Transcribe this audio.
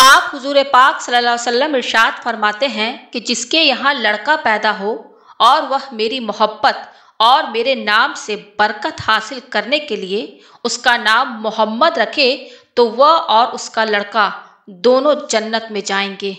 आप हजूर पाक सल्लम इर्शाद फरमाते हैं कि जिसके यहाँ लड़का पैदा हो और वह मेरी मोहब्बत और मेरे नाम से बरकत हासिल करने के लिए उसका नाम मोहम्मद रखे तो वह और उसका लड़का दोनों जन्नत में जाएंगे